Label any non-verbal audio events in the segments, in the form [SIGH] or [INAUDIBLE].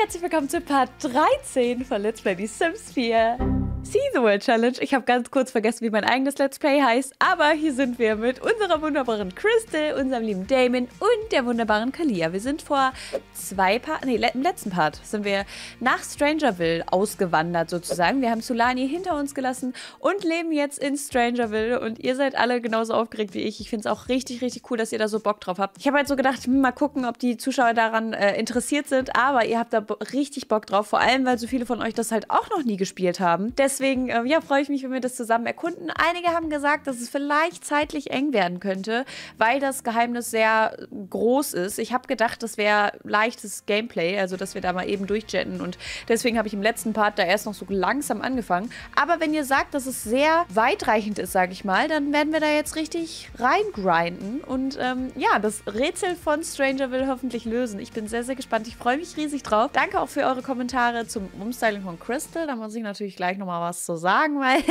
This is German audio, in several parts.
herzlich willkommen zu Part 13 von Let's Play The Sims 4. See the World Challenge. Ich habe ganz kurz vergessen, wie mein eigenes Let's Play heißt, aber hier sind wir mit unserer wunderbaren Crystal, unserem lieben Damon und der wunderbaren Kalia. Wir sind vor zwei Part, nee, im letzten Part sind wir nach Strangerville ausgewandert sozusagen. Wir haben Sulani hinter uns gelassen und leben jetzt in Strangerville und ihr seid alle genauso aufgeregt wie ich. Ich finde es auch richtig, richtig cool, dass ihr da so Bock drauf habt. Ich habe halt so gedacht, hm, mal gucken, ob die Zuschauer daran äh, interessiert sind, aber ihr habt da richtig Bock drauf, vor allem, weil so viele von euch das halt auch noch nie gespielt haben. Deswegen deswegen äh, ja, freue ich mich, wenn wir das zusammen erkunden. Einige haben gesagt, dass es vielleicht zeitlich eng werden könnte, weil das Geheimnis sehr groß ist. Ich habe gedacht, das wäre leichtes Gameplay, also dass wir da mal eben durchjetten. Und deswegen habe ich im letzten Part da erst noch so langsam angefangen. Aber wenn ihr sagt, dass es sehr weitreichend ist, sage ich mal, dann werden wir da jetzt richtig reingrinden. Und ähm, ja, das Rätsel von Stranger will hoffentlich lösen. Ich bin sehr, sehr gespannt. Ich freue mich riesig drauf. Danke auch für eure Kommentare zum Umstyling von Crystal. Da muss ich natürlich gleich nochmal was was zu sagen, [LAUGHS] weil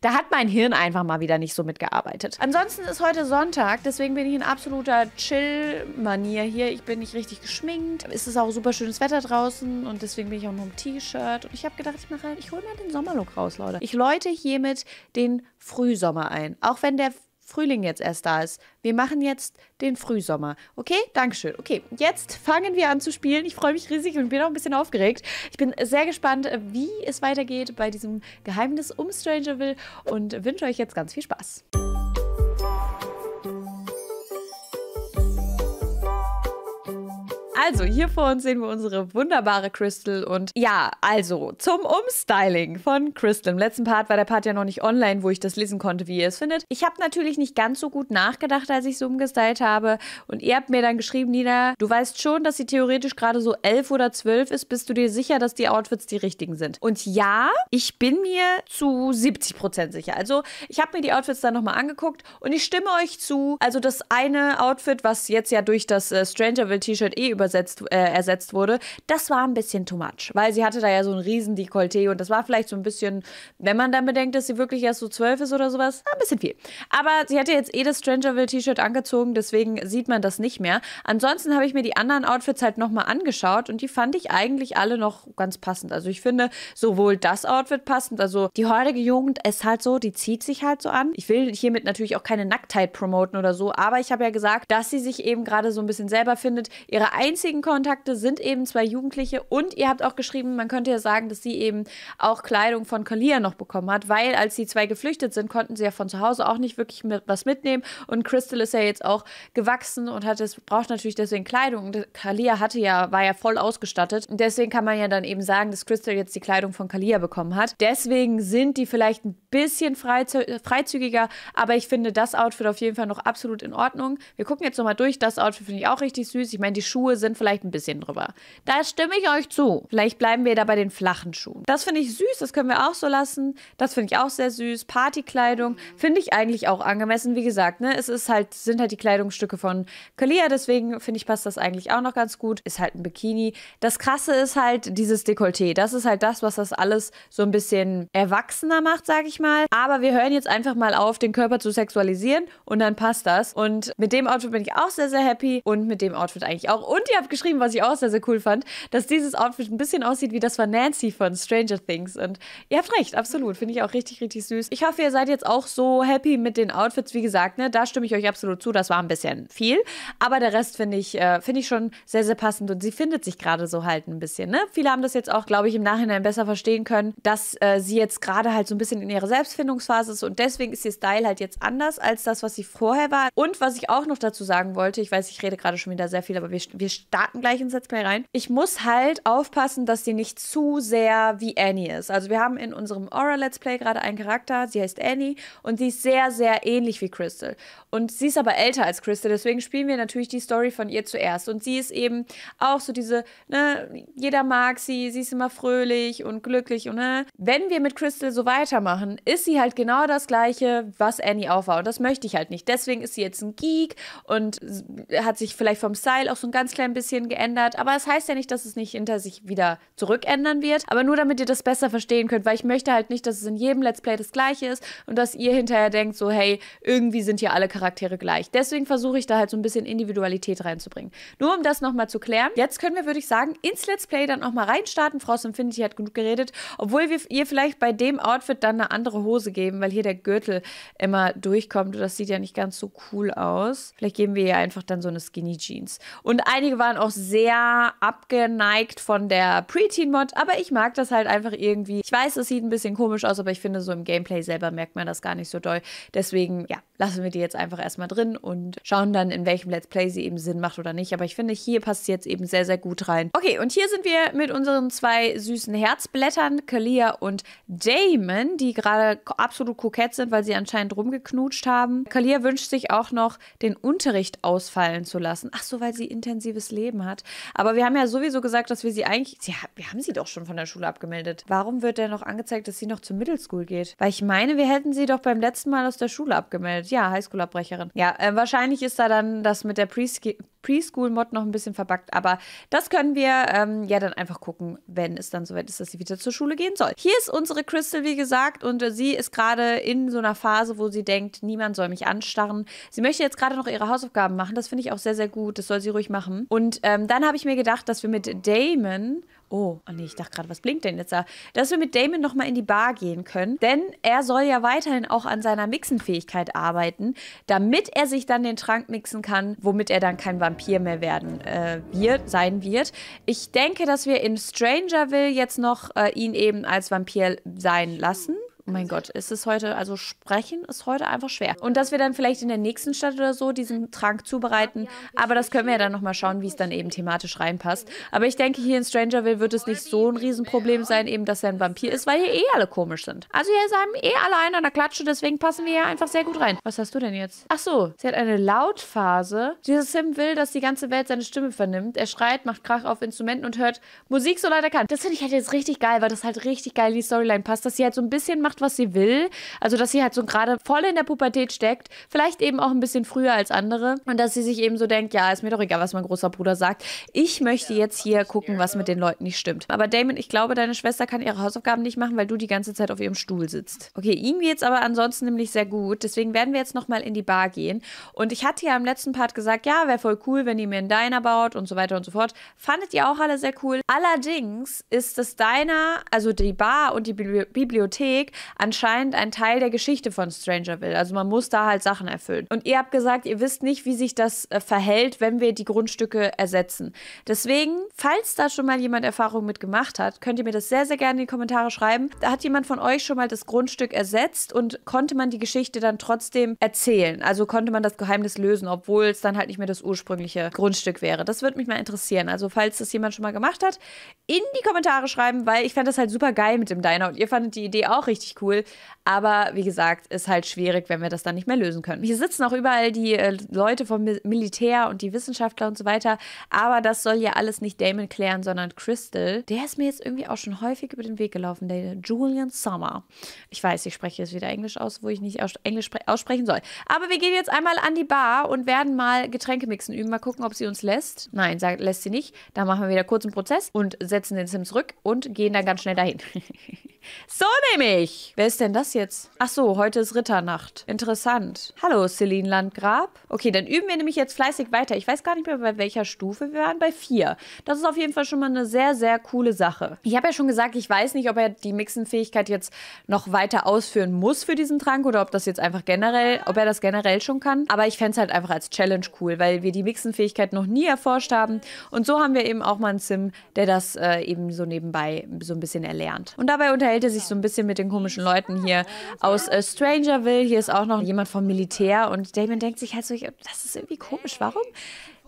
da hat mein Hirn einfach mal wieder nicht so mitgearbeitet. Ansonsten ist heute Sonntag, deswegen bin ich in absoluter Chill-Manier hier. Ich bin nicht richtig geschminkt. Es ist auch super schönes Wetter draußen und deswegen bin ich auch nur im T-Shirt. Und ich habe gedacht, ich halt, ich hole mal den Sommerlook raus, Leute. Ich läute hiermit den Frühsommer ein. Auch wenn der Frühling jetzt erst da ist. Wir machen jetzt den Frühsommer. Okay? Dankeschön. Okay, jetzt fangen wir an zu spielen. Ich freue mich riesig und bin auch ein bisschen aufgeregt. Ich bin sehr gespannt, wie es weitergeht bei diesem Geheimnis um Strangerville und wünsche euch jetzt ganz viel Spaß. Also, hier vor uns sehen wir unsere wunderbare Crystal und ja, also zum Umstyling von Crystal. Im letzten Part war der Part ja noch nicht online, wo ich das lesen konnte, wie ihr es findet. Ich habe natürlich nicht ganz so gut nachgedacht, als ich so umgestylt habe und ihr habt mir dann geschrieben, Nina, du weißt schon, dass sie theoretisch gerade so elf oder zwölf ist, bist du dir sicher, dass die Outfits die richtigen sind? Und ja, ich bin mir zu 70 sicher. Also, ich habe mir die Outfits dann nochmal angeguckt und ich stimme euch zu. Also, das eine Outfit, was jetzt ja durch das äh, Strangerville T-Shirt eh über übersetzt, äh, ersetzt wurde, das war ein bisschen too much, weil sie hatte da ja so ein riesen Dekolleté und das war vielleicht so ein bisschen, wenn man dann bedenkt, dass sie wirklich erst so zwölf ist oder sowas, ein bisschen viel. Aber sie hatte jetzt eh das Strangerville-T-Shirt angezogen, deswegen sieht man das nicht mehr. Ansonsten habe ich mir die anderen Outfits halt nochmal angeschaut und die fand ich eigentlich alle noch ganz passend. Also ich finde sowohl das Outfit passend, also die heutige Jugend ist halt so, die zieht sich halt so an. Ich will hiermit natürlich auch keine Nacktheit promoten oder so, aber ich habe ja gesagt, dass sie sich eben gerade so ein bisschen selber findet. Ihre einzige einzigen Kontakte sind eben zwei Jugendliche und ihr habt auch geschrieben, man könnte ja sagen, dass sie eben auch Kleidung von Kalia noch bekommen hat, weil als die zwei geflüchtet sind, konnten sie ja von zu Hause auch nicht wirklich mit, was mitnehmen und Crystal ist ja jetzt auch gewachsen und hat es, braucht natürlich deswegen Kleidung. Kalia hatte ja, war ja voll ausgestattet. Und deswegen kann man ja dann eben sagen, dass Crystal jetzt die Kleidung von Kalia bekommen hat. Deswegen sind die vielleicht ein bisschen freizügiger, aber ich finde das Outfit auf jeden Fall noch absolut in Ordnung. Wir gucken jetzt nochmal durch. Das Outfit finde ich auch richtig süß. Ich meine, die Schuhe sind sind vielleicht ein bisschen drüber. Da stimme ich euch zu. Vielleicht bleiben wir da bei den flachen Schuhen. Das finde ich süß, das können wir auch so lassen. Das finde ich auch sehr süß. Partykleidung finde ich eigentlich auch angemessen. Wie gesagt, ne, es ist halt, sind halt die Kleidungsstücke von Kalia, deswegen finde ich, passt das eigentlich auch noch ganz gut. Ist halt ein Bikini. Das krasse ist halt dieses Dekolleté. Das ist halt das, was das alles so ein bisschen erwachsener macht, sage ich mal. Aber wir hören jetzt einfach mal auf, den Körper zu sexualisieren und dann passt das. Und mit dem Outfit bin ich auch sehr, sehr happy und mit dem Outfit eigentlich auch. Und ihr habe geschrieben, was ich auch sehr, sehr cool fand, dass dieses Outfit ein bisschen aussieht wie das von Nancy von Stranger Things. Und ihr habt recht, absolut. Finde ich auch richtig, richtig süß. Ich hoffe, ihr seid jetzt auch so happy mit den Outfits. Wie gesagt, ne, da stimme ich euch absolut zu. Das war ein bisschen viel. Aber der Rest finde ich, äh, find ich schon sehr, sehr passend. Und sie findet sich gerade so halt ein bisschen. Ne? Viele haben das jetzt auch, glaube ich, im Nachhinein besser verstehen können, dass äh, sie jetzt gerade halt so ein bisschen in ihrer Selbstfindungsphase ist. Und deswegen ist ihr Style halt jetzt anders als das, was sie vorher war. Und was ich auch noch dazu sagen wollte, ich weiß, ich rede gerade schon wieder sehr viel, aber wir, wir gleich ins Let's Play rein. Ich muss halt aufpassen, dass sie nicht zu sehr wie Annie ist. Also wir haben in unserem Aura Let's Play gerade einen Charakter, sie heißt Annie und sie ist sehr, sehr ähnlich wie Crystal. Und sie ist aber älter als Crystal, deswegen spielen wir natürlich die Story von ihr zuerst. Und sie ist eben auch so diese, ne, jeder mag sie, sie ist immer fröhlich und glücklich und ne. Wenn wir mit Crystal so weitermachen, ist sie halt genau das Gleiche, was Annie auch war. Und das möchte ich halt nicht. Deswegen ist sie jetzt ein Geek und hat sich vielleicht vom Style auch so ein ganz kleines ein bisschen geändert. Aber es das heißt ja nicht, dass es nicht hinter sich wieder zurückändern wird. Aber nur damit ihr das besser verstehen könnt, weil ich möchte halt nicht, dass es in jedem Let's Play das gleiche ist und dass ihr hinterher denkt, so, hey, irgendwie sind hier alle Charaktere gleich. Deswegen versuche ich da halt so ein bisschen Individualität reinzubringen. Nur um das nochmal zu klären. Jetzt können wir, würde ich sagen, ins Let's Play dann auch mal reinstarten. Frost Infinity hat genug geredet, obwohl wir ihr vielleicht bei dem Outfit dann eine andere Hose geben, weil hier der Gürtel immer durchkommt. Das sieht ja nicht ganz so cool aus. Vielleicht geben wir ihr einfach dann so eine Skinny Jeans. Und einige waren auch sehr abgeneigt von der Preteen-Mod, aber ich mag das halt einfach irgendwie. Ich weiß, es sieht ein bisschen komisch aus, aber ich finde, so im Gameplay selber merkt man das gar nicht so doll. Deswegen, ja, lassen wir die jetzt einfach erstmal drin und schauen dann, in welchem Let's Play sie eben Sinn macht oder nicht. Aber ich finde, hier passt sie jetzt eben sehr, sehr gut rein. Okay, und hier sind wir mit unseren zwei süßen Herzblättern, Kalia und Damon, die gerade absolut kokett sind, weil sie anscheinend rumgeknutscht haben. Kalia wünscht sich auch noch, den Unterricht ausfallen zu lassen. Ach so, weil sie intensives Leben hat. Aber wir haben ja sowieso gesagt, dass wir sie eigentlich, sie, wir haben sie doch schon von der Schule abgemeldet. Warum wird denn noch angezeigt, dass sie noch zur Middle School geht? Weil ich meine, wir hätten sie doch beim letzten Mal aus der Schule abgemeldet. Ja, Highschool-Abbrecherin. Ja, äh, wahrscheinlich ist da dann das mit der Preschool. Preschool-Mod noch ein bisschen verbackt, aber das können wir ähm, ja dann einfach gucken, wenn es dann soweit ist, dass sie wieder zur Schule gehen soll. Hier ist unsere Crystal, wie gesagt, und äh, sie ist gerade in so einer Phase, wo sie denkt, niemand soll mich anstarren. Sie möchte jetzt gerade noch ihre Hausaufgaben machen, das finde ich auch sehr, sehr gut, das soll sie ruhig machen. Und ähm, dann habe ich mir gedacht, dass wir mit Damon Oh, ah, nee, ich dachte gerade, was blinkt denn jetzt da? Dass wir mit Damon nochmal in die Bar gehen können. Denn er soll ja weiterhin auch an seiner Mixenfähigkeit arbeiten, damit er sich dann den Trank mixen kann, womit er dann kein Vampir mehr werden äh, wird, sein wird. Ich denke, dass wir in Strangerville jetzt noch äh, ihn eben als Vampir sein lassen. Oh mein also Gott, ist es heute, also sprechen ist heute einfach schwer. Und dass wir dann vielleicht in der nächsten Stadt oder so diesen Trank zubereiten, aber das können wir ja dann nochmal schauen, wie es dann eben thematisch reinpasst. Aber ich denke, hier in Strangerville wird es nicht so ein Riesenproblem sein, eben, dass er ein Vampir ist, weil hier eh alle komisch sind. Also hier sind eh alle einer der Klatsche, deswegen passen wir ja einfach sehr gut rein. Was hast du denn jetzt? Ach so, sie hat eine Lautphase. Dieser Sim will, dass die ganze Welt seine Stimme vernimmt. Er schreit, macht Krach auf Instrumenten und hört Musik, so leider kann. Das finde ich halt jetzt richtig geil, weil das halt richtig geil in die Storyline passt, dass sie halt so ein bisschen macht, was sie will. Also, dass sie halt so gerade voll in der Pubertät steckt, vielleicht eben auch ein bisschen früher als andere und dass sie sich eben so denkt, ja, ist mir doch egal, was mein großer Bruder sagt. Ich möchte jetzt hier gucken, was mit den Leuten nicht stimmt. Aber Damon, ich glaube, deine Schwester kann ihre Hausaufgaben nicht machen, weil du die ganze Zeit auf ihrem Stuhl sitzt. Okay, ihm es aber ansonsten nämlich sehr gut. Deswegen werden wir jetzt nochmal in die Bar gehen. Und ich hatte ja im letzten Part gesagt, ja, wäre voll cool, wenn ihr mir einen Diner baut und so weiter und so fort. Fandet ihr auch alle sehr cool. Allerdings ist das Diner, also die Bar und die Bibliothek, anscheinend ein Teil der Geschichte von Strangerville. Also man muss da halt Sachen erfüllen. Und ihr habt gesagt, ihr wisst nicht, wie sich das äh, verhält, wenn wir die Grundstücke ersetzen. Deswegen, falls da schon mal jemand Erfahrung mit gemacht hat, könnt ihr mir das sehr, sehr gerne in die Kommentare schreiben. Da hat jemand von euch schon mal das Grundstück ersetzt und konnte man die Geschichte dann trotzdem erzählen? Also konnte man das Geheimnis lösen, obwohl es dann halt nicht mehr das ursprüngliche Grundstück wäre? Das würde mich mal interessieren. Also falls das jemand schon mal gemacht hat, in die Kommentare schreiben, weil ich fand das halt super geil mit dem Diner und ihr fandet die Idee auch richtig cool cool. Aber wie gesagt, ist halt schwierig, wenn wir das dann nicht mehr lösen können. Hier sitzen auch überall die äh, Leute vom Militär und die Wissenschaftler und so weiter. Aber das soll ja alles nicht Damon klären, sondern Crystal. Der ist mir jetzt irgendwie auch schon häufig über den Weg gelaufen, der Julian Summer. Ich weiß, ich spreche jetzt wieder Englisch aus, wo ich nicht aus Englisch aussprechen soll. Aber wir gehen jetzt einmal an die Bar und werden mal Getränke mixen üben. Mal gucken, ob sie uns lässt. Nein, sagt, lässt sie nicht. Dann machen wir wieder kurz einen Prozess und setzen den Sim zurück und gehen dann ganz schnell dahin. [LAUGHS] so nehme ich. Wer ist denn das jetzt? Ach so, heute ist Ritternacht. Interessant. Hallo, Celine Landgrab. Okay, dann üben wir nämlich jetzt fleißig weiter. Ich weiß gar nicht mehr, bei welcher Stufe wir waren. Bei vier. Das ist auf jeden Fall schon mal eine sehr, sehr coole Sache. Ich habe ja schon gesagt, ich weiß nicht, ob er die Mixenfähigkeit jetzt noch weiter ausführen muss für diesen Trank oder ob das jetzt einfach generell, ob er das generell schon kann. Aber ich fände es halt einfach als Challenge cool, weil wir die Mixenfähigkeit noch nie erforscht haben. Und so haben wir eben auch mal einen Sim, der das äh, eben so nebenbei so ein bisschen erlernt. Und dabei unterhält er sich so ein bisschen mit den komischen komischen Leuten hier aus äh, Strangerville. Hier ist auch noch jemand vom Militär. Und Damon denkt sich halt so, das ist irgendwie komisch. Warum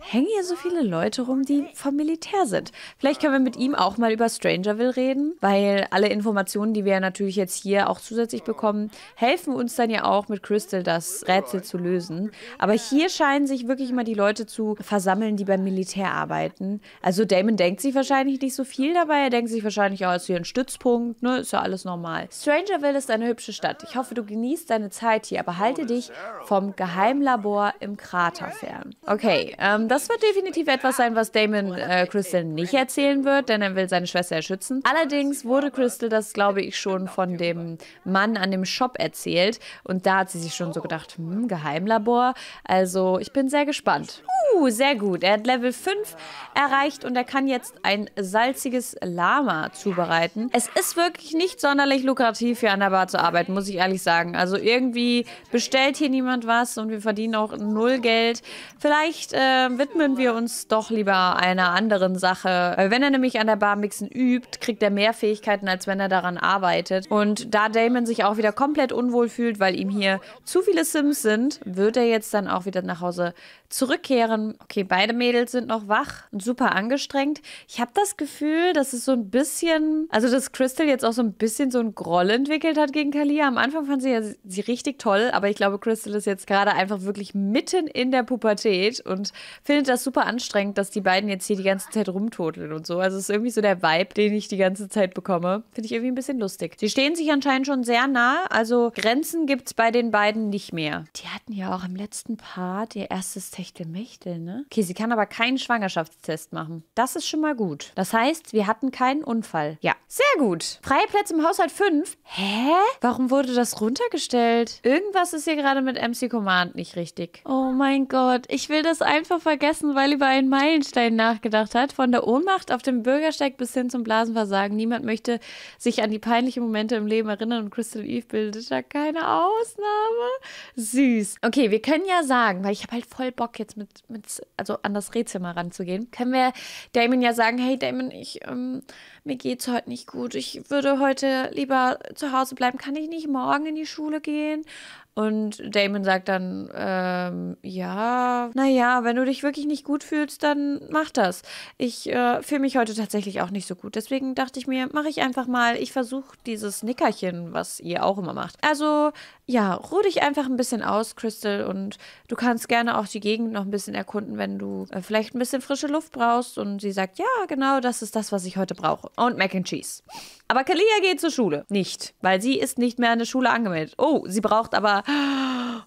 hängen hier so viele Leute rum, die vom Militär sind. Vielleicht können wir mit ihm auch mal über Strangerville reden, weil alle Informationen, die wir natürlich jetzt hier auch zusätzlich bekommen, helfen uns dann ja auch mit Crystal das Rätsel zu lösen. Aber hier scheinen sich wirklich immer die Leute zu versammeln, die beim Militär arbeiten. Also Damon denkt sich wahrscheinlich nicht so viel dabei. Er denkt sich wahrscheinlich, auch, ist hier ein Stützpunkt, ne, ist ja alles normal. Strangerville ist eine hübsche Stadt. Ich hoffe, du genießt deine Zeit hier, aber halte dich vom Geheimlabor im Krater fern. Okay, ähm, das wird definitiv etwas sein, was Damon äh, Crystal nicht erzählen wird, denn er will seine Schwester erschützen. Allerdings wurde Crystal das, glaube ich, schon von dem Mann an dem Shop erzählt. Und da hat sie sich schon so gedacht, hm, Geheimlabor. Also ich bin sehr gespannt. Uh, sehr gut. Er hat Level 5 erreicht und er kann jetzt ein salziges Lama zubereiten. Es ist wirklich nicht sonderlich lukrativ, hier an der Bar zu arbeiten, muss ich ehrlich sagen. Also irgendwie bestellt hier niemand was und wir verdienen auch null Geld. Vielleicht äh, widmen wir uns doch lieber einer anderen Sache. Wenn er nämlich an der Bar mixen übt, kriegt er mehr Fähigkeiten, als wenn er daran arbeitet. Und da Damon sich auch wieder komplett unwohl fühlt, weil ihm hier zu viele Sims sind, wird er jetzt dann auch wieder nach Hause Zurückkehren, okay, beide Mädels sind noch wach und super angestrengt. Ich habe das Gefühl, dass es so ein bisschen, also dass Crystal jetzt auch so ein bisschen so ein Groll entwickelt hat gegen Kalia. Am Anfang fand sie ja sie richtig toll, aber ich glaube, Crystal ist jetzt gerade einfach wirklich mitten in der Pubertät und findet das super anstrengend, dass die beiden jetzt hier die ganze Zeit rumtoteln und so. Also es ist irgendwie so der Vibe, den ich die ganze Zeit bekomme. Finde ich irgendwie ein bisschen lustig. Sie stehen sich anscheinend schon sehr nah, also Grenzen gibt es bei den beiden nicht mehr. Die hatten ja auch im letzten Part ihr erstes Text Rechte Mächte, ne? Okay, sie kann aber keinen Schwangerschaftstest machen. Das ist schon mal gut. Das heißt, wir hatten keinen Unfall. Ja, sehr gut. Freie Plätze im Haushalt 5? Hä? Warum wurde das runtergestellt? Irgendwas ist hier gerade mit MC Command nicht richtig. Oh mein Gott, ich will das einfach vergessen, weil über einen Meilenstein nachgedacht hat. Von der Ohnmacht auf dem Bürgersteig bis hin zum Blasenversagen. Niemand möchte sich an die peinlichen Momente im Leben erinnern und Crystal Eve bildet da keine Ausnahme. Süß. Okay, wir können ja sagen, weil ich habe halt voll Bock Bock, jetzt mit, mit also an das Rätsel mal ranzugehen, können wir Damon ja sagen, hey Damon, ich, ähm, mir geht's heute nicht gut. Ich würde heute lieber zu Hause bleiben. Kann ich nicht morgen in die Schule gehen? Und Damon sagt dann, ähm, ja, naja, wenn du dich wirklich nicht gut fühlst, dann mach das. Ich äh, fühle mich heute tatsächlich auch nicht so gut. Deswegen dachte ich mir, mache ich einfach mal, ich versuche dieses Nickerchen, was ihr auch immer macht. Also, ja, ruh dich einfach ein bisschen aus, Crystal. Und du kannst gerne auch die Gegend noch ein bisschen erkunden, wenn du äh, vielleicht ein bisschen frische Luft brauchst. Und sie sagt, ja, genau, das ist das, was ich heute brauche. Und Mac and Cheese. Aber Kalia geht zur Schule. Nicht, weil sie ist nicht mehr an der Schule angemeldet. Oh, sie braucht aber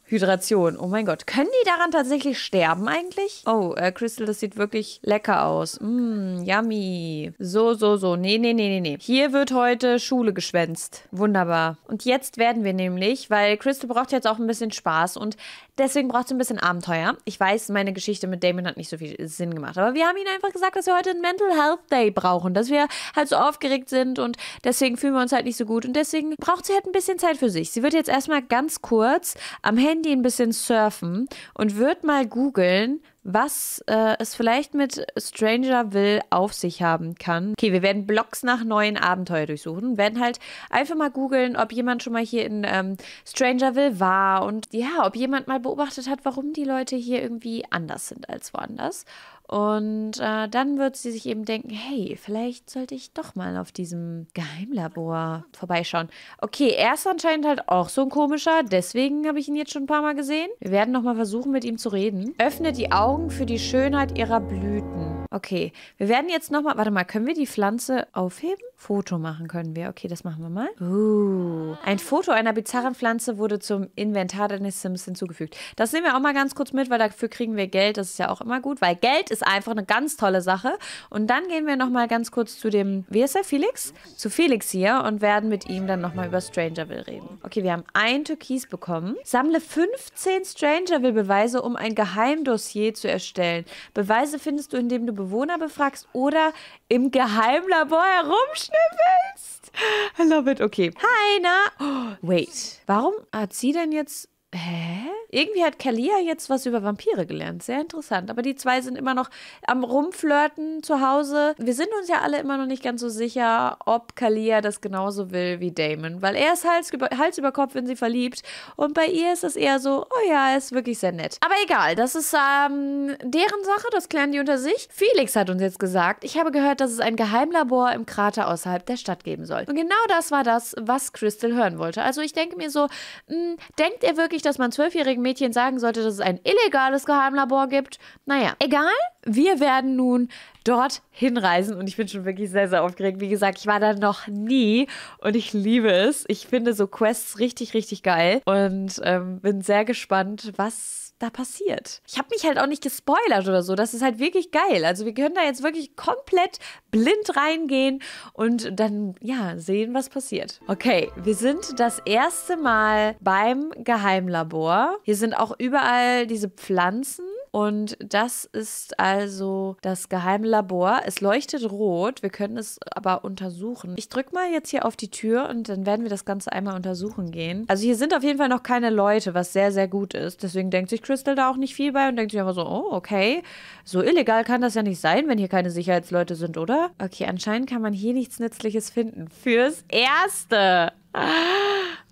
Hydration. Oh mein Gott. Können die daran tatsächlich sterben eigentlich? Oh, äh, Crystal, das sieht wirklich lecker aus. Mmm, yummy. So, so, so. Nee, nee, nee, nee, nee. Hier wird heute Schule geschwänzt. Wunderbar. Und jetzt werden wir nämlich, weil Crystal braucht jetzt auch ein bisschen Spaß und deswegen braucht sie ein bisschen Abenteuer. Ich weiß, meine Geschichte mit Damon hat nicht so viel Sinn gemacht, aber wir haben ihnen einfach gesagt, dass wir heute einen Mental Health Day brauchen, dass wir halt so aufgeregt sind und deswegen fühlen wir uns halt nicht so gut und deswegen braucht sie halt ein bisschen Zeit für sich. Sie wird jetzt erstmal ganz kurz kurz am Handy ein bisschen surfen und würde mal googeln, was äh, es vielleicht mit Strangerville auf sich haben kann. Okay, wir werden Blogs nach neuen Abenteuer durchsuchen, werden halt einfach mal googeln, ob jemand schon mal hier in ähm, Strangerville war und ja, ob jemand mal beobachtet hat, warum die Leute hier irgendwie anders sind als woanders. Und äh, dann wird sie sich eben denken, hey, vielleicht sollte ich doch mal auf diesem Geheimlabor vorbeischauen. Okay, er ist anscheinend halt auch so ein komischer, deswegen habe ich ihn jetzt schon ein paar Mal gesehen. Wir werden nochmal versuchen, mit ihm zu reden. Öffne die Augen Augen für die Schönheit ihrer Blüten. Okay, wir werden jetzt nochmal, warte mal, können wir die Pflanze aufheben? Foto machen können wir. Okay, das machen wir mal. Uh, ein Foto einer bizarren Pflanze wurde zum Inventar deines Sims hinzugefügt. Das nehmen wir auch mal ganz kurz mit, weil dafür kriegen wir Geld. Das ist ja auch immer gut, weil Geld ist einfach eine ganz tolle Sache. Und dann gehen wir nochmal ganz kurz zu dem, wie ist er, Felix? Zu Felix hier und werden mit ihm dann nochmal über Strangerville reden. Okay, wir haben ein Türkis bekommen. Sammle 15 Strangerville-Beweise, um ein Geheimdossier zu erstellen. Beweise findest du, indem du Bewohner befragst oder im Geheimlabor herumschnüffelst. I love it. Okay. Hi, na. Oh, wait. Warum hat sie denn jetzt Hä? Irgendwie hat Kalia jetzt was über Vampire gelernt. Sehr interessant. Aber die zwei sind immer noch am Rumflirten zu Hause. Wir sind uns ja alle immer noch nicht ganz so sicher, ob Kalia das genauso will wie Damon. Weil er ist Hals über, Hals über Kopf in sie verliebt. Und bei ihr ist es eher so, oh ja, ist wirklich sehr nett. Aber egal, das ist ähm, deren Sache. Das klären die unter sich. Felix hat uns jetzt gesagt, ich habe gehört, dass es ein Geheimlabor im Krater außerhalb der Stadt geben soll. Und genau das war das, was Crystal hören wollte. Also ich denke mir so, mh, hm, denkt er wirklich, dass man zwölfjährigen Mädchen sagen sollte, dass es ein illegales Geheimlabor gibt. Naja, egal wir werden nun dort hinreisen und ich bin schon wirklich sehr, sehr aufgeregt. Wie gesagt, ich war da noch nie und ich liebe es. Ich finde so Quests richtig, richtig geil und ähm, bin sehr gespannt, was da passiert. Ich habe mich halt auch nicht gespoilert oder so. Das ist halt wirklich geil. Also wir können da jetzt wirklich komplett blind reingehen und dann ja sehen, was passiert. Okay, wir sind das erste Mal beim Geheimlabor. Hier sind auch überall diese Pflanzen. Und das ist also das geheime Labor. Es leuchtet rot, wir können es aber untersuchen. Ich drücke mal jetzt hier auf die Tür und dann werden wir das Ganze einmal untersuchen gehen. Also hier sind auf jeden Fall noch keine Leute, was sehr, sehr gut ist. Deswegen denkt sich Crystal da auch nicht viel bei und denkt sich einfach so, oh, okay, so illegal kann das ja nicht sein, wenn hier keine Sicherheitsleute sind, oder? Okay, anscheinend kann man hier nichts Nützliches finden. Fürs Erste. Ah.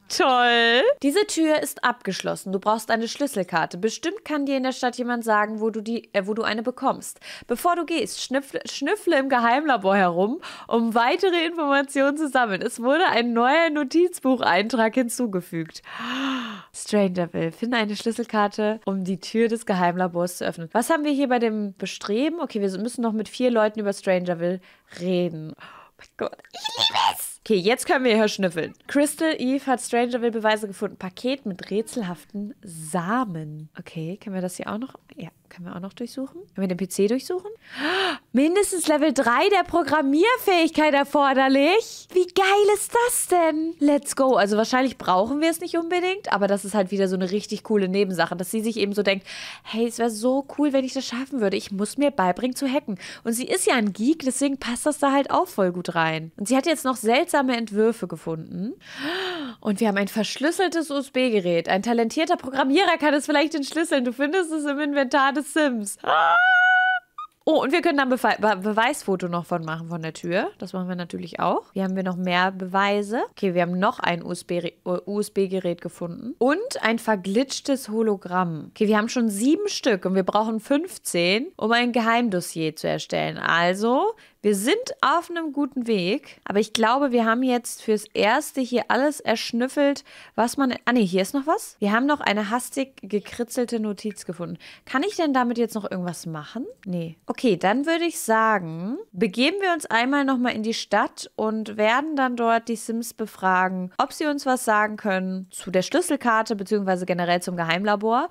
Toll. Diese Tür ist abgeschlossen. Du brauchst eine Schlüsselkarte. Bestimmt kann dir in der Stadt jemand sagen, wo du, die, äh, wo du eine bekommst. Bevor du gehst, schnüffle, schnüffle im Geheimlabor herum, um weitere Informationen zu sammeln. Es wurde ein neuer Notizbucheintrag hinzugefügt. Stranger Will, finde eine Schlüsselkarte, um die Tür des Geheimlabors zu öffnen. Was haben wir hier bei dem Bestreben? Okay, wir müssen noch mit vier Leuten über Stranger Will reden. Oh mein Gott, ich liebe es. Okay, jetzt können wir hier schnüffeln. Crystal Eve hat Strangerville Beweise gefunden. Paket mit rätselhaften Samen. Okay, können wir das hier auch noch? Ja, können wir auch noch durchsuchen? Können wir den PC durchsuchen? [GASPS] Mindestens Level 3 der Programmierfähigkeit erforderlich. Wie geil ist das denn? Let's go. Also wahrscheinlich brauchen wir es nicht unbedingt, aber das ist halt wieder so eine richtig coole Nebensache, dass sie sich eben so denkt, hey, es wäre so cool, wenn ich das schaffen würde. Ich muss mir beibringen zu hacken. Und sie ist ja ein Geek, deswegen passt das da halt auch voll gut rein. Und sie hat jetzt noch seltsame Entwürfe gefunden. [GASPS] Und wir haben ein verschlüsseltes USB-Gerät. Ein talentierter Programmierer kann es vielleicht entschlüsseln. Du findest es im Inventar des Sims. Oh, und wir können dann Bewe Be Beweisfoto noch von machen von der Tür. Das machen wir natürlich auch. Hier haben wir noch mehr Beweise. Okay, wir haben noch ein USB-Gerät äh, gefunden. Und ein verglitschtes Hologramm. Okay, wir haben schon sieben Stück und wir brauchen 15, um ein Geheimdossier zu erstellen. Also wir sind auf einem guten Weg, aber ich glaube, wir haben jetzt fürs Erste hier alles erschnüffelt, was man... Ah nee, hier ist noch was. Wir haben noch eine hastig gekritzelte Notiz gefunden. Kann ich denn damit jetzt noch irgendwas machen? Nee. Okay, dann würde ich sagen, begeben wir uns einmal nochmal in die Stadt und werden dann dort die Sims befragen, ob sie uns was sagen können zu der Schlüsselkarte beziehungsweise generell zum Geheimlabor.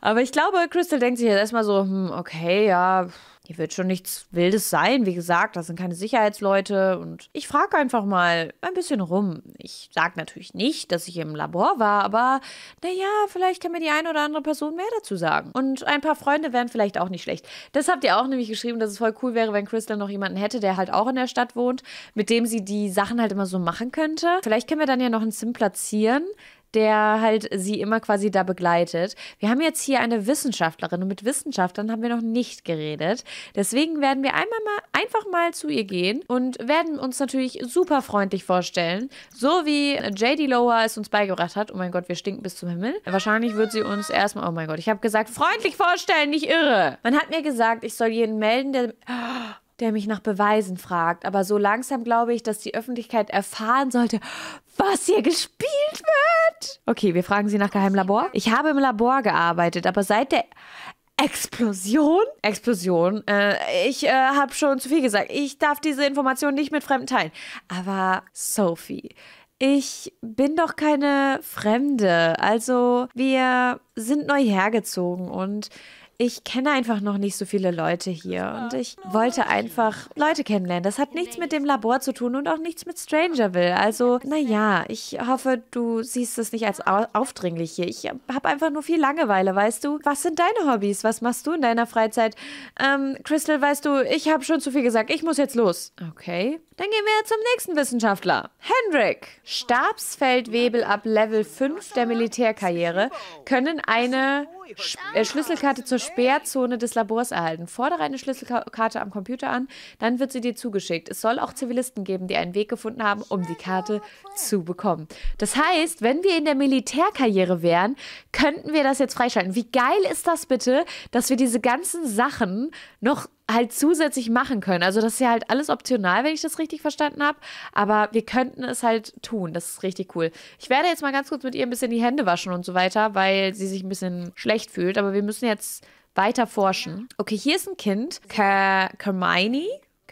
Aber ich glaube, Crystal denkt sich jetzt erstmal so, hm, okay, ja... Hier wird schon nichts Wildes sein. Wie gesagt, das sind keine Sicherheitsleute und ich frage einfach mal ein bisschen rum. Ich sage natürlich nicht, dass ich im Labor war, aber naja, vielleicht kann mir die eine oder andere Person mehr dazu sagen. Und ein paar Freunde wären vielleicht auch nicht schlecht. Das habt ihr auch nämlich geschrieben, dass es voll cool wäre, wenn Crystal noch jemanden hätte, der halt auch in der Stadt wohnt, mit dem sie die Sachen halt immer so machen könnte. Vielleicht können wir dann ja noch ein Sim platzieren, der halt sie immer quasi da begleitet. Wir haben jetzt hier eine Wissenschaftlerin und mit Wissenschaftlern haben wir noch nicht geredet. Deswegen werden wir einmal mal einfach mal zu ihr gehen und werden uns natürlich super freundlich vorstellen, so wie JD Lower es uns beigebracht hat. Oh mein Gott, wir stinken bis zum Himmel. Wahrscheinlich wird sie uns erstmal, oh mein Gott, ich habe gesagt, freundlich vorstellen, nicht irre. Man hat mir gesagt, ich soll jeden melden, der der mich nach Beweisen fragt. Aber so langsam glaube ich, dass die Öffentlichkeit erfahren sollte, was hier gespielt wird. Okay, wir fragen Sie nach geheimem Labor. Ich habe im Labor gearbeitet, aber seit der Explosion? Explosion. Äh, ich äh, habe schon zu viel gesagt. Ich darf diese Information nicht mit Fremden teilen. Aber Sophie, ich bin doch keine Fremde. Also wir sind neu hergezogen und ich kenne einfach noch nicht so viele Leute hier und ich wollte einfach Leute kennenlernen. Das hat nichts mit dem Labor zu tun und auch nichts mit Strangerville. Also, naja, ich hoffe, du siehst es nicht als aufdringlich hier. Ich habe einfach nur viel Langeweile, weißt du? Was sind deine Hobbys? Was machst du in deiner Freizeit? Ähm, Crystal, weißt du, ich habe schon zu viel gesagt. Ich muss jetzt los. Okay. Dann gehen wir zum nächsten Wissenschaftler. Hendrik. Stabsfeldwebel ab Level 5 der Militärkarriere können eine Sch äh, Schlüsselkarte zur Sperrzone des Labors erhalten. Fordere eine Schlüsselkarte am Computer an, dann wird sie dir zugeschickt. Es soll auch Zivilisten geben, die einen Weg gefunden haben, um die Karte zu bekommen. Das heißt, wenn wir in der Militärkarriere wären, könnten wir das jetzt freischalten. Wie geil ist das bitte, dass wir diese ganzen Sachen noch halt zusätzlich machen können. Also das ist ja halt alles optional, wenn ich das richtig verstanden habe. Aber wir könnten es halt tun. Das ist richtig cool. Ich werde jetzt mal ganz kurz mit ihr ein bisschen die Hände waschen und so weiter, weil sie sich ein bisschen schlecht fühlt. Aber wir müssen jetzt weiter forschen. Okay, hier ist ein Kind, Ker Kermini.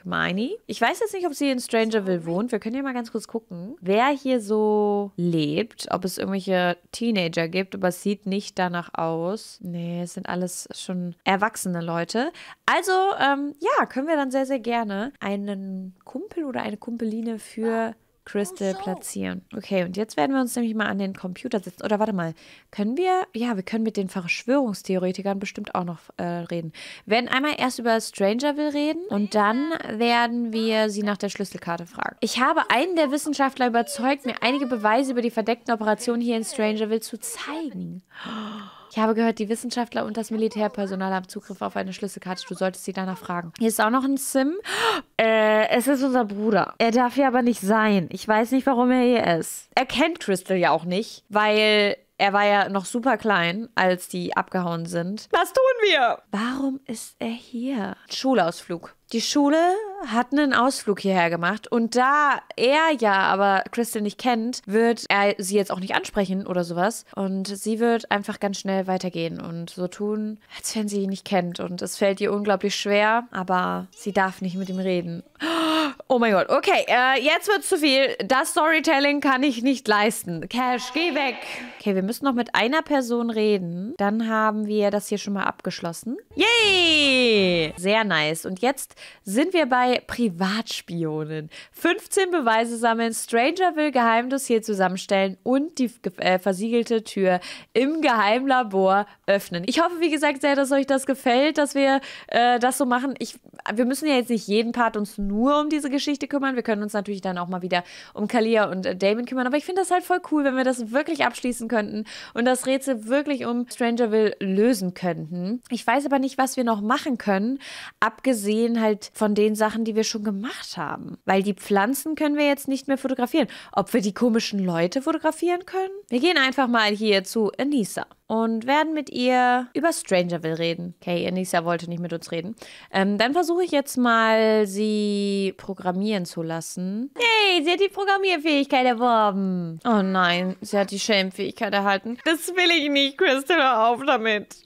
Hermione. Ich weiß jetzt nicht, ob sie in Strangerville wohnt. Wir können ja mal ganz kurz gucken, wer hier so lebt. Ob es irgendwelche Teenager gibt, aber es sieht nicht danach aus. Nee, es sind alles schon erwachsene Leute. Also, ähm, ja, können wir dann sehr, sehr gerne einen Kumpel oder eine Kumpeline für... Crystal platzieren. Okay, und jetzt werden wir uns nämlich mal an den Computer setzen. Oder warte mal, können wir, ja, wir können mit den Verschwörungstheoretikern bestimmt auch noch äh, reden. Wir werden einmal erst über Strangerville reden und dann werden wir sie nach der Schlüsselkarte fragen. Ich habe einen der Wissenschaftler überzeugt, mir einige Beweise über die verdeckten Operationen hier in Strangerville zu zeigen. [GASPS] Oh. Ich habe gehört, die Wissenschaftler und das Militärpersonal haben Zugriff auf eine Schlüsselkarte. Du solltest sie danach fragen. Hier ist auch noch ein Sim. Äh, es ist unser Bruder. Er darf hier aber nicht sein. Ich weiß nicht, warum er hier ist. Er kennt Crystal ja auch nicht, weil er war ja noch super klein, als die abgehauen sind. Was tun wir? Warum ist er hier? Schulausflug. Die Schule hat einen Ausflug hierher gemacht und da er ja aber Crystal nicht kennt, wird er sie jetzt auch nicht ansprechen oder sowas. Und sie wird einfach ganz schnell weitergehen und so tun, als wenn sie ihn nicht kennt. Und es fällt ihr unglaublich schwer, aber sie darf nicht mit ihm reden. Oh mein Gott, okay, äh, jetzt wird's zu viel. Das Storytelling kann ich nicht leisten. Cash, geh weg. Okay, wir müssen noch mit einer Person reden. Dann haben wir das hier schon mal abgeschlossen. Yay! Sehr nice. Und jetzt sind wir bei zwei Privatspionen. 15 Beweise sammeln, Stranger will Geheimdossier zusammenstellen und die äh, versiegelte Tür im Geheimlabor öffnen. Ich hoffe, wie gesagt, sehr, dass euch das gefällt, dass wir äh, das so machen. Ich, wir müssen ja jetzt nicht jeden Part uns nur um diese Geschichte kümmern. Wir können uns natürlich dann auch mal wieder um Kalia und äh, Damon kümmern. Aber ich finde das halt voll cool, wenn wir das wirklich abschließen könnten und das Rätsel wirklich um Stranger will lösen könnten. Ich weiß aber nicht, was wir noch machen können, abgesehen halt von den Sachen, Sachen, die wir schon gemacht haben. Weil die Pflanzen können wir jetzt nicht mehr fotografieren. Ob wir die komischen Leute fotografieren können? Wir gehen einfach mal hier zu Anissa und werden mit ihr über Strangerville reden. Okay, Anissa wollte nicht mit uns reden. Ähm, dann versuche ich jetzt mal, sie programmieren zu lassen. Hey, sie hat die Programmierfähigkeit erworben. Oh nein, sie hat die Schelmfähigkeit erhalten. Das will ich nicht, Crystal, hör auf damit.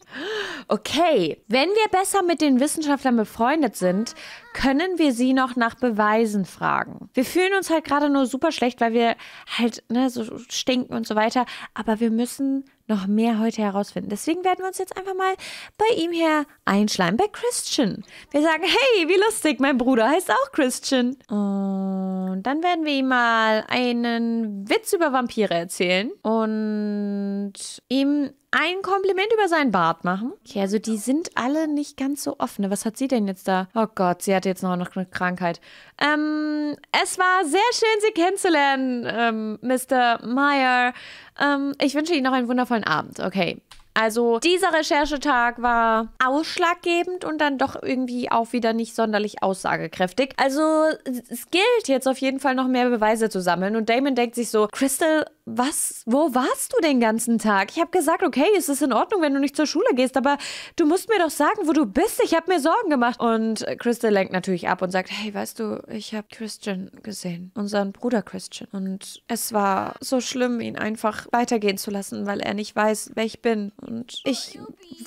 Okay, wenn wir besser mit den Wissenschaftlern befreundet sind, können wir sie noch nach Beweisen fragen. Wir fühlen uns halt gerade nur super schlecht, weil wir halt ne, so stinken und so weiter. Aber wir müssen noch mehr heute herausfinden. Deswegen werden wir uns jetzt einfach mal bei ihm her einschleimen, bei Christian. Wir sagen, hey, wie lustig, mein Bruder heißt auch Christian. Und dann werden wir ihm mal einen Witz über Vampire erzählen und ihm ein Kompliment über seinen Bart machen. Okay, also die sind alle nicht ganz so offen. Ne? Was hat sie denn jetzt da? Oh Gott, sie hatte jetzt noch eine Krankheit. Ähm, es war sehr schön, Sie kennenzulernen, ähm, Mr. Meyer. Ähm, ich wünsche Ihnen noch einen wundervollen Abend. Okay, also dieser Recherchetag war ausschlaggebend und dann doch irgendwie auch wieder nicht sonderlich aussagekräftig. Also es gilt jetzt auf jeden Fall noch mehr Beweise zu sammeln und Damon denkt sich so, Crystal, was, wo warst du den ganzen Tag? Ich habe gesagt, okay, es ist in Ordnung, wenn du nicht zur Schule gehst, aber du musst mir doch sagen, wo du bist. Ich habe mir Sorgen gemacht. Und Crystal lenkt natürlich ab und sagt, hey, weißt du, ich habe Christian gesehen, unseren Bruder Christian. Und es war so schlimm, ihn einfach weitergehen zu lassen, weil er nicht weiß, wer ich bin und ich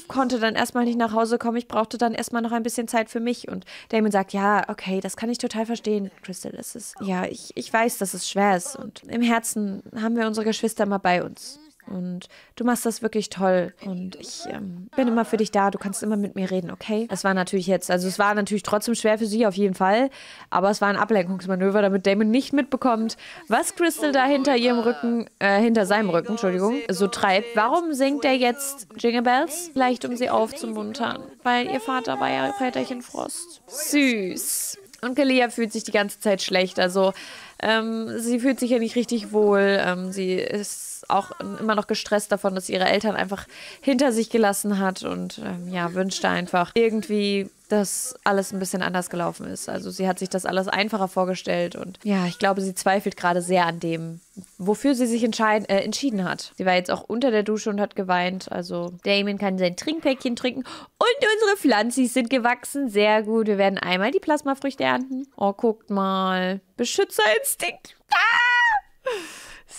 konnte dann erstmal nicht nach Hause kommen. Ich brauchte dann erstmal noch ein bisschen Zeit für mich. Und Damon sagt, ja, okay, das kann ich total verstehen, Crystal. Es ist, ja, ich, ich weiß, dass es schwer ist. Und im Herzen haben wir unsere Geschwister immer bei uns. Und du machst das wirklich toll. Und ich ähm, bin immer für dich da. Du kannst immer mit mir reden, okay? Das war natürlich jetzt, also es war natürlich trotzdem schwer für sie, auf jeden Fall. Aber es war ein Ablenkungsmanöver, damit Damon nicht mitbekommt, was Crystal da hinter ihrem Rücken, äh, hinter seinem Rücken, Entschuldigung, so treibt. Warum singt er jetzt Jingle Bells? Vielleicht, um sie aufzumuntern. Weil ihr Vater war ja Väterchen Frost. Süß. Und Kalia fühlt sich die ganze Zeit schlecht. Also, ähm, sie fühlt sich ja nicht richtig wohl. Ähm, sie ist auch immer noch gestresst davon, dass sie ihre Eltern einfach hinter sich gelassen hat und ähm, ja, wünschte einfach irgendwie, dass alles ein bisschen anders gelaufen ist. Also sie hat sich das alles einfacher vorgestellt und ja, ich glaube, sie zweifelt gerade sehr an dem, wofür sie sich äh, entschieden hat. Sie war jetzt auch unter der Dusche und hat geweint. Also Damon kann sein Trinkpäckchen trinken und unsere Pflanzis sind gewachsen. Sehr gut. Wir werden einmal die Plasmafrüchte ernten. Oh, guckt mal. Beschützerinstinkt. Ah!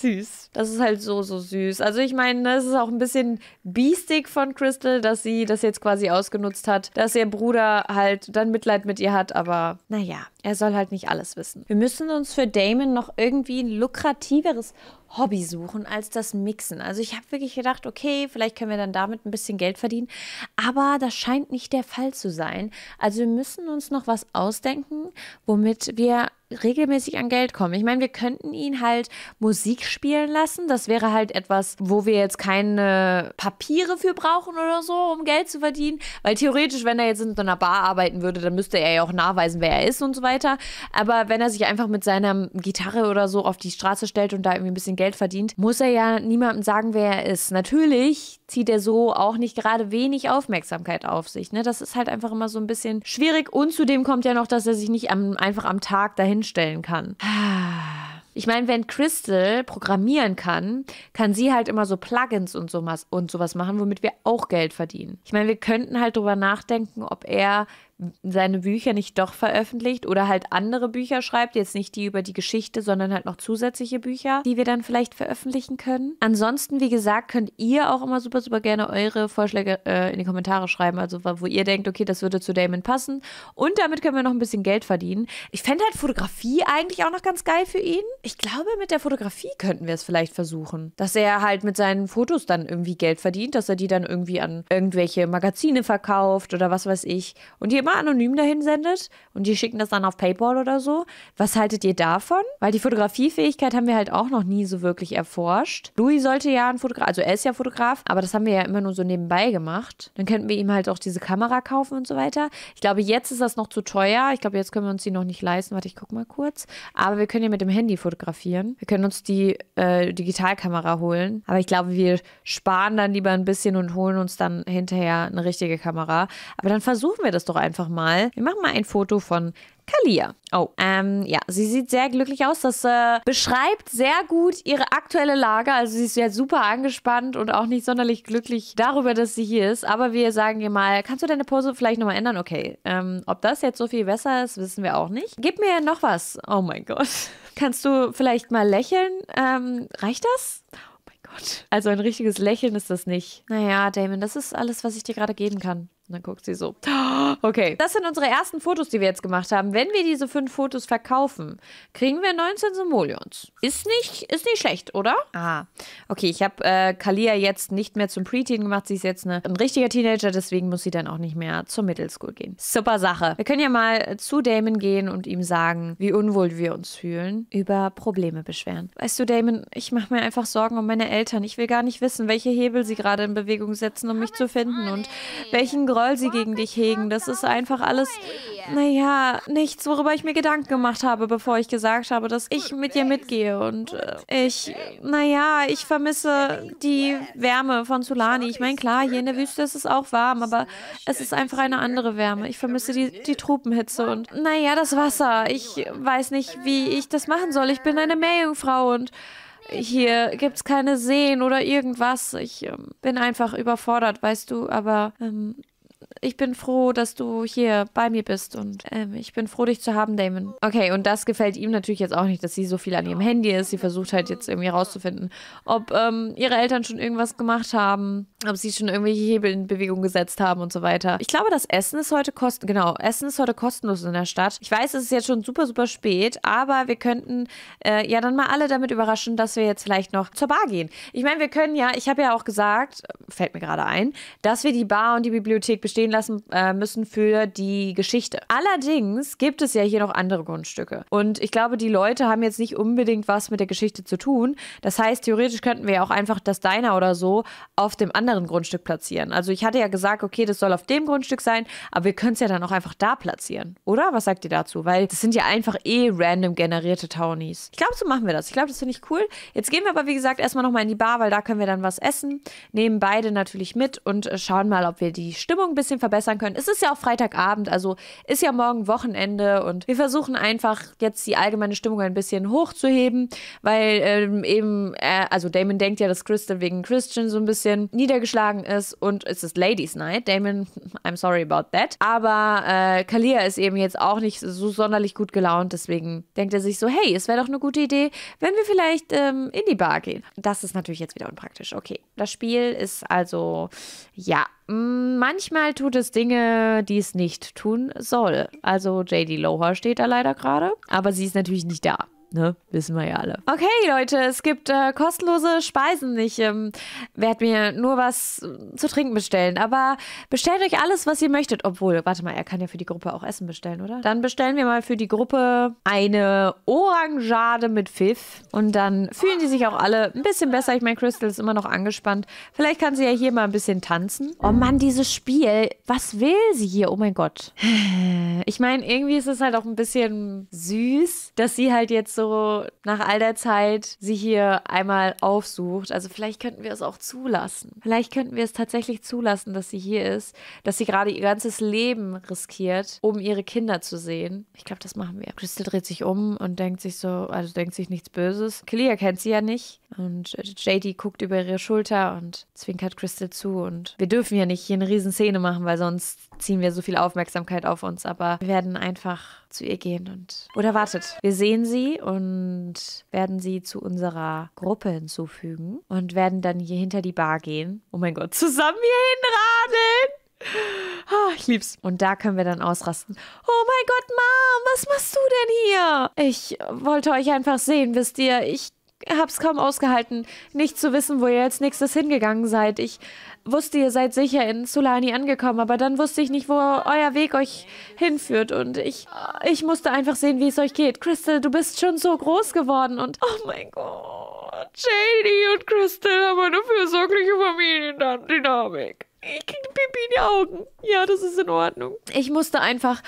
süß. Das ist halt so, so süß. Also ich meine, das ne, ist auch ein bisschen biestig von Crystal, dass sie das jetzt quasi ausgenutzt hat, dass ihr Bruder halt dann Mitleid mit ihr hat, aber naja. Er soll halt nicht alles wissen. Wir müssen uns für Damon noch irgendwie ein lukrativeres Hobby suchen als das Mixen. Also ich habe wirklich gedacht, okay, vielleicht können wir dann damit ein bisschen Geld verdienen. Aber das scheint nicht der Fall zu sein. Also wir müssen uns noch was ausdenken, womit wir regelmäßig an Geld kommen. Ich meine, wir könnten ihn halt Musik spielen lassen. Das wäre halt etwas, wo wir jetzt keine Papiere für brauchen oder so, um Geld zu verdienen. Weil theoretisch, wenn er jetzt in so einer Bar arbeiten würde, dann müsste er ja auch nachweisen, wer er ist und so weiter weiter. Aber wenn er sich einfach mit seiner Gitarre oder so auf die Straße stellt und da irgendwie ein bisschen Geld verdient, muss er ja niemandem sagen, wer er ist. Natürlich zieht er so auch nicht gerade wenig Aufmerksamkeit auf sich. Ne? Das ist halt einfach immer so ein bisschen schwierig. Und zudem kommt ja noch, dass er sich nicht am, einfach am Tag dahinstellen kann. Ich meine, wenn Crystal programmieren kann, kann sie halt immer so Plugins und sowas, und sowas machen, womit wir auch Geld verdienen. Ich meine, wir könnten halt drüber nachdenken, ob er seine Bücher nicht doch veröffentlicht oder halt andere Bücher schreibt, jetzt nicht die über die Geschichte, sondern halt noch zusätzliche Bücher, die wir dann vielleicht veröffentlichen können. Ansonsten, wie gesagt, könnt ihr auch immer super, super gerne eure Vorschläge äh, in die Kommentare schreiben, also wo ihr denkt, okay, das würde zu Damon passen und damit können wir noch ein bisschen Geld verdienen. Ich fände halt Fotografie eigentlich auch noch ganz geil für ihn. Ich glaube, mit der Fotografie könnten wir es vielleicht versuchen, dass er halt mit seinen Fotos dann irgendwie Geld verdient, dass er die dann irgendwie an irgendwelche Magazine verkauft oder was weiß ich und hier immer anonym dahin sendet und die schicken das dann auf PayPal oder so. Was haltet ihr davon? Weil die Fotografiefähigkeit haben wir halt auch noch nie so wirklich erforscht. Louis sollte ja ein Fotograf, also er ist ja Fotograf, aber das haben wir ja immer nur so nebenbei gemacht. Dann könnten wir ihm halt auch diese Kamera kaufen und so weiter. Ich glaube, jetzt ist das noch zu teuer. Ich glaube, jetzt können wir uns die noch nicht leisten. Warte, ich guck mal kurz. Aber wir können ja mit dem Handy fotografieren. Wir können uns die äh, Digitalkamera holen. Aber ich glaube, wir sparen dann lieber ein bisschen und holen uns dann hinterher eine richtige Kamera. Aber dann versuchen wir das doch einfach einfach mal. Wir machen mal ein Foto von Kalia. Oh, ähm, ja, sie sieht sehr glücklich aus. Das äh, beschreibt sehr gut ihre aktuelle Lage. Also sie ist ja super angespannt und auch nicht sonderlich glücklich darüber, dass sie hier ist. Aber wir sagen ihr mal, kannst du deine Pose vielleicht nochmal ändern? Okay, ähm, ob das jetzt so viel besser ist, wissen wir auch nicht. Gib mir noch was. Oh mein Gott. [LAUGHS] Kannst du vielleicht mal lächeln? Ähm, reicht das? Oh mein Gott. Also ein richtiges Lächeln ist das nicht. Naja, Damon, das ist alles, was ich dir gerade geben kann. Und dann guckt sie so. [GASPS] Okay. Das sind unsere ersten Fotos, die wir jetzt gemacht haben. Wenn wir diese fünf Fotos verkaufen, kriegen wir 19 Simoleons. Ist nicht, ist nicht schlecht, oder? Ah. Okay, ich habe äh, Kalia jetzt nicht mehr zum Preteen gemacht. Sie ist jetzt eine, ein richtiger Teenager, deswegen muss sie dann auch nicht mehr zur Middle School gehen. Super Sache. Wir können ja mal zu Damon gehen und ihm sagen, wie unwohl wir uns fühlen, über Probleme beschweren. Weißt du, Damon, ich mache mir einfach Sorgen um meine Eltern. Ich will gar nicht wissen, welche Hebel sie gerade in Bewegung setzen, um mich zu finden und welchen Grund Groll sie gegen dich hegen. Das ist einfach alles, naja, nichts, worüber ich mir Gedanken gemacht habe, bevor ich gesagt habe, dass ich mit dir mitgehe. Und äh, ich, naja, ich vermisse die Wärme von Sulani. Ich meine, klar, hier in der Wüste ist es auch warm, aber es ist einfach eine andere Wärme. Ich vermisse die, die Tropenhitze und, naja, das Wasser. Ich weiß nicht, wie ich das machen soll. Ich bin eine Meerjungfrau und hier gibt es keine Seen oder irgendwas. Ich ähm, bin einfach überfordert, weißt du, aber ähm, ich bin froh, dass du hier bei mir bist und ähm, ich bin froh, dich zu haben, Damon. Okay, und das gefällt ihm natürlich jetzt auch nicht, dass sie so viel an ihrem Handy ist. Sie versucht halt jetzt irgendwie rauszufinden, ob ähm, ihre Eltern schon irgendwas gemacht haben ob sie schon irgendwelche Hebel in Bewegung gesetzt haben und so weiter. Ich glaube, das Essen ist heute kostenlos. Genau, Essen ist heute kostenlos in der Stadt. Ich weiß, es ist jetzt schon super, super spät, aber wir könnten äh, ja dann mal alle damit überraschen, dass wir jetzt vielleicht noch zur Bar gehen. Ich meine, wir können ja, ich habe ja auch gesagt, fällt mir gerade ein, dass wir die Bar und die Bibliothek bestehen lassen äh, müssen für die Geschichte. Allerdings gibt es ja hier noch andere Grundstücke. Und ich glaube, die Leute haben jetzt nicht unbedingt was mit der Geschichte zu tun. Das heißt, theoretisch könnten wir ja auch einfach das Diner oder so auf dem anderen anderen Grundstück platzieren. Also ich hatte ja gesagt, okay, das soll auf dem Grundstück sein, aber wir können es ja dann auch einfach da platzieren, oder? Was sagt ihr dazu? Weil das sind ja einfach eh random generierte Townies. Ich glaube, so machen wir das. Ich glaube, das finde ich cool. Jetzt gehen wir aber, wie gesagt, erstmal nochmal in die Bar, weil da können wir dann was essen. Nehmen beide natürlich mit und äh, schauen mal, ob wir die Stimmung ein bisschen verbessern können. Es ist ja auch Freitagabend, also ist ja morgen Wochenende und wir versuchen einfach jetzt die allgemeine Stimmung ein bisschen hochzuheben, weil ähm, eben, äh, also Damon denkt ja, dass Crystal wegen Christian so ein bisschen niedergeschlagen niedergeschlagen ist und es ist Ladies Night. Damon, I'm sorry about that. Aber äh, Kalia ist eben jetzt auch nicht so sonderlich gut gelaunt, deswegen denkt er sich so, hey, es wäre doch eine gute Idee, wenn wir vielleicht ähm, in die Bar gehen. Das ist natürlich jetzt wieder unpraktisch. Okay, das Spiel ist also, ja, manchmal tut es Dinge, die es nicht tun soll. Also JD Loha steht da leider gerade, aber sie ist natürlich nicht da. Ne? Wissen wir ja alle. Okay, Leute, es gibt äh, kostenlose Speisen. Ich ähm, werde mir nur was äh, zu trinken bestellen. Aber bestellt euch alles, was ihr möchtet. Obwohl, warte mal, er kann ja für die Gruppe auch Essen bestellen, oder? Dann bestellen wir mal für die Gruppe eine Orangeade mit Pfiff. Und dann fühlen die sich auch alle ein bisschen besser. Ich meine, Crystal ist immer noch angespannt. Vielleicht kann sie ja hier mal ein bisschen tanzen. Oh Mann, dieses Spiel. Was will sie hier? Oh mein Gott. [SIGHS] Ich meine, irgendwie ist es halt auch ein bisschen süß, dass sie halt jetzt so so nach all der Zeit sie hier einmal aufsucht. Also vielleicht könnten wir es auch zulassen. Vielleicht könnten wir es tatsächlich zulassen, dass sie hier ist, dass sie gerade ihr ganzes Leben riskiert, um ihre Kinder zu sehen. Ich glaube, das machen wir. Crystal dreht sich um und denkt sich so, also denkt sich nichts Böses. Kalia kennt sie ja nicht. Und äh, JD guckt über ihre Schulter und zwinkert Crystal zu. Und wir dürfen ja nicht hier eine Riesenszene machen, weil sonst ziehen wir so viel Aufmerksamkeit auf uns. Aber wir werden einfach zu ihr gehen und. Oder wartet. Wir sehen sie und werden sie zu unserer Gruppe hinzufügen und werden dann hier hinter die Bar gehen. Oh mein Gott, zusammen hier hinradeln! Oh, ich lieb's. Und da können wir dann ausrasten. Oh mein Gott, Mom, was machst du denn hier? Ich wollte euch einfach sehen, wisst ihr. Ich hab's kaum ausgehalten, nicht zu wissen, wo ihr als nächstes hingegangen seid. Ich wusste, ihr seid sicher in Sulani angekommen, aber dann wusste ich nicht, wo euer Weg euch hinführt und ich, ich musste einfach sehen, wie es euch geht. Crystal, du bist schon so groß geworden und oh mein Gott, Shady und Crystal haben eine fürsorgliche Familiendynamik. Ich krieg die Pipi in die Augen. Ja, das ist in Ordnung. Ich musste einfach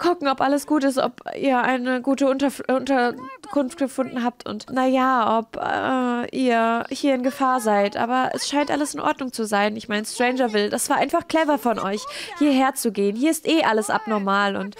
gucken, ob alles gut ist, ob ihr eine gute Unterf Unterkunft gefunden habt und naja, ob äh, ihr hier in Gefahr seid. Aber es scheint alles in Ordnung zu sein. Ich meine, Strangerville, das war einfach clever von euch, hierher zu gehen. Hier ist eh alles abnormal und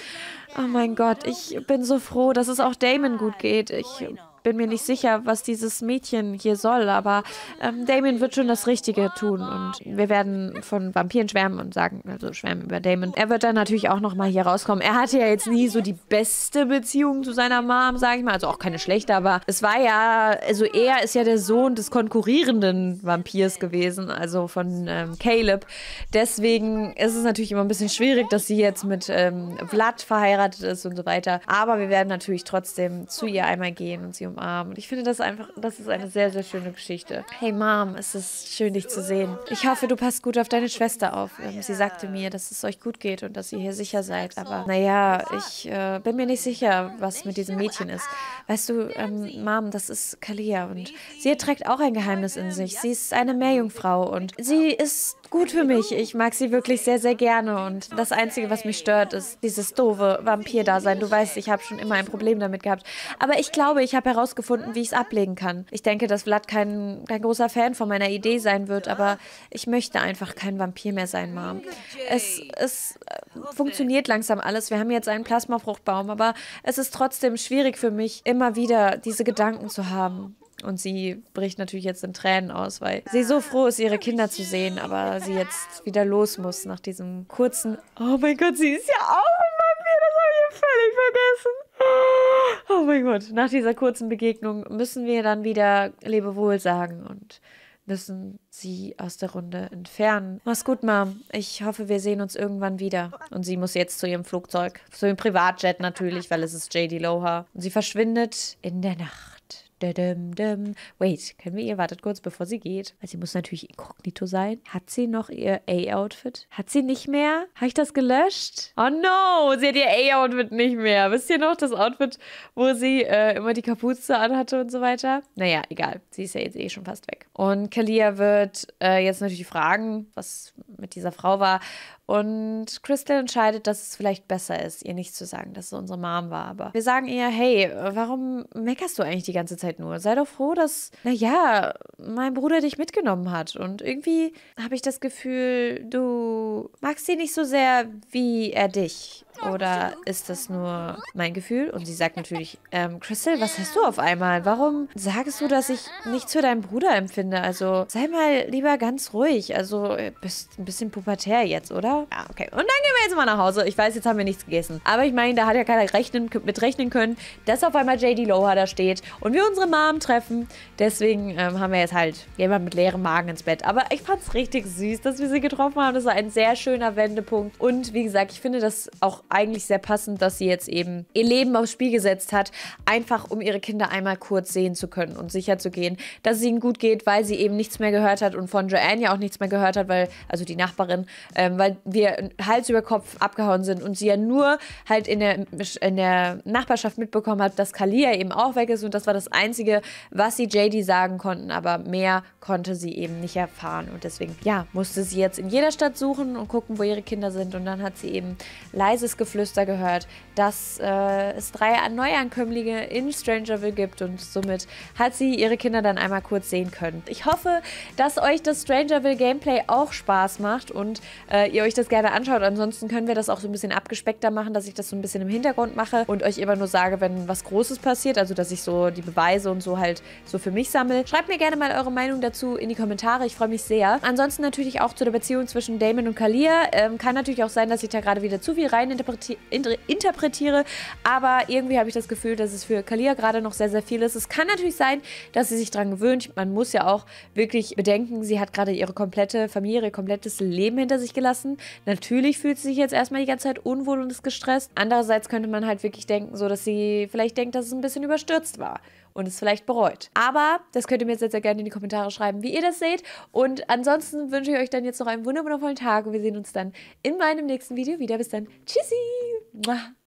oh mein Gott, ich bin so froh, dass es auch Damon gut geht. Ich bin mir nicht sicher, was dieses Mädchen hier soll, aber ähm, Damien wird schon das Richtige tun und wir werden von Vampiren schwärmen und sagen, also schwärmen über Damien. Er wird dann natürlich auch nochmal hier rauskommen. Er hatte ja jetzt nie so die beste Beziehung zu seiner Mom, sage ich mal, also auch keine schlechte, aber es war ja, also er ist ja der Sohn des konkurrierenden Vampirs gewesen, also von ähm, Caleb. Deswegen ist es natürlich immer ein bisschen schwierig, dass sie jetzt mit ähm, Vlad verheiratet ist und so weiter, aber wir werden natürlich trotzdem zu ihr einmal gehen und sie um im Arm. Und ich finde das einfach, das ist eine sehr, sehr schöne Geschichte. Hey Mom, es ist schön, dich zu sehen. Ich hoffe, du passt gut auf deine Schwester auf. Ähm, sie sagte mir, dass es euch gut geht und dass ihr hier sicher seid. Aber naja, ich äh, bin mir nicht sicher, was mit diesem Mädchen ist. Weißt du, ähm, Mom, das ist Kalia und sie trägt auch ein Geheimnis in sich. Sie ist eine Meerjungfrau und sie ist gut für mich. Ich mag sie wirklich sehr, sehr gerne. Und das Einzige, was mich stört, ist dieses doofe Vampir-Dasein. Du weißt, ich habe schon immer ein Problem damit gehabt. Aber ich glaube, ich habe herausgefunden, wie ich es ablegen kann. Ich denke, dass Vlad kein, kein großer Fan von meiner Idee sein wird, aber ich möchte einfach kein Vampir mehr sein, Mom. Es, es äh, funktioniert langsam alles. Wir haben jetzt einen Plasmafruchtbaum, aber es ist trotzdem schwierig für mich, immer wieder diese Gedanken zu haben. Und sie bricht natürlich jetzt in Tränen aus, weil sie so froh ist, ihre Kinder zu sehen, aber sie jetzt wieder los muss nach diesem kurzen. Oh mein Gott, sie ist ja auch ein Vampir, das habe ich völlig vergessen. Oh mein Gott, nach dieser kurzen Begegnung müssen wir dann wieder Lebewohl sagen und müssen sie aus der Runde entfernen. Mach's gut, Mom. Ich hoffe, wir sehen uns irgendwann wieder. Und sie muss jetzt zu ihrem Flugzeug, zu ihrem Privatjet natürlich, weil es ist J.D. Loha. Und sie verschwindet in der Nacht. Wait, können wir ihr, wartet kurz, bevor sie geht. Also sie muss natürlich inkognito sein. Hat sie noch ihr A-Outfit? Hat sie nicht mehr? Habe ich das gelöscht? Oh no, sie hat ihr A-Outfit nicht mehr. Wisst ihr noch das Outfit, wo sie äh, immer die Kapuze anhatte und so weiter? Naja, egal. Sie ist ja jetzt eh schon fast weg. Und Kalia wird äh, jetzt natürlich fragen, was mit dieser Frau war. Und Crystal entscheidet, dass es vielleicht besser ist, ihr nicht zu sagen, dass es unsere Mom war. Aber wir sagen ihr, hey, warum meckerst du eigentlich die ganze Zeit nur? Sei doch froh, dass, naja, mein Bruder dich mitgenommen hat. Und irgendwie habe ich das Gefühl, du magst sie nicht so sehr, wie er dich. Oder ist das nur mhm. mein Gefühl? Und sie sagt natürlich, ähm, Crystal, was hast du auf einmal? Warum sagst du, dass ich nichts für deinen Bruder empfinde? Also sei mal lieber ganz ruhig. Also äh, bist ein bisschen pubertär jetzt, oder? Ja, okay. Und dann gehen wir jetzt mal nach Hause. Ich weiß, jetzt haben wir nichts gegessen. Aber ich meine, da hat ja keiner rechnen, mit rechnen können, dass auf einmal JD Loha da steht und wir unsere Mom treffen. Deswegen ähm, haben wir jetzt halt jemand mit leerem Magen ins Bett. Aber ich fand's richtig süß, dass wir sie getroffen haben. Das war ein sehr schöner Wendepunkt. Und wie gesagt, ich finde das auch eigentlich sehr passend, dass sie jetzt eben ihr Leben aufs Spiel gesetzt hat, einfach um ihre Kinder einmal kurz sehen zu können und sicher zu gehen, dass es ihnen gut geht, weil sie eben nichts mehr gehört hat und von Joanne ja auch nichts mehr gehört hat, weil, also die Nachbarin, ähm, weil wir Hals über Kopf abgehauen sind und sie ja nur halt in der, in der Nachbarschaft mitbekommen hat, dass Kalia eben auch weg ist und das war das Einzige, was sie JD sagen konnten, aber mehr konnte sie eben nicht erfahren und deswegen, ja, musste sie jetzt in jeder Stadt suchen und gucken, wo ihre Kinder sind und dann hat sie eben leises Geflüster gehört, dass äh, es drei Neuankömmlinge in Strangerville gibt und somit hat sie ihre Kinder dann einmal kurz sehen können. Ich hoffe, dass euch das Strangerville Gameplay auch Spaß macht und äh, ihr euch das gerne anschaut. Ansonsten können wir das auch so ein bisschen abgespeckter machen, dass ich das so ein bisschen im Hintergrund mache und euch immer nur sage, wenn was Großes passiert, also dass ich so die Beweise und so halt so für mich sammle. Schreibt mir gerne mal eure Meinung dazu in die Kommentare, ich freue mich sehr. Ansonsten natürlich auch zu der Beziehung zwischen Damon und Kalia. Ähm, kann natürlich auch sein, dass ich da gerade wieder zu viel reininterpretiere interpretiere, interpretiere. Aber irgendwie habe ich das Gefühl, dass es für Kalia gerade noch sehr, sehr viel ist. Es kann natürlich sein, dass sie sich daran gewöhnt. Man muss ja auch wirklich bedenken, sie hat gerade ihre komplette Familie, ihr komplettes Leben hinter sich gelassen. Natürlich fühlt sie sich jetzt erstmal die ganze Zeit unwohl und ist gestresst. Andererseits könnte man halt wirklich denken, so dass sie vielleicht denkt, dass es ein bisschen überstürzt war und es vielleicht bereut. Aber das könnt ihr mir sehr, sehr gerne in die Kommentare schreiben, wie ihr das seht. Und ansonsten wünsche ich euch dann jetzt noch einen wundervollen Tag und wir sehen uns dann in meinem nächsten Video wieder. Bis dann. Tschüssi!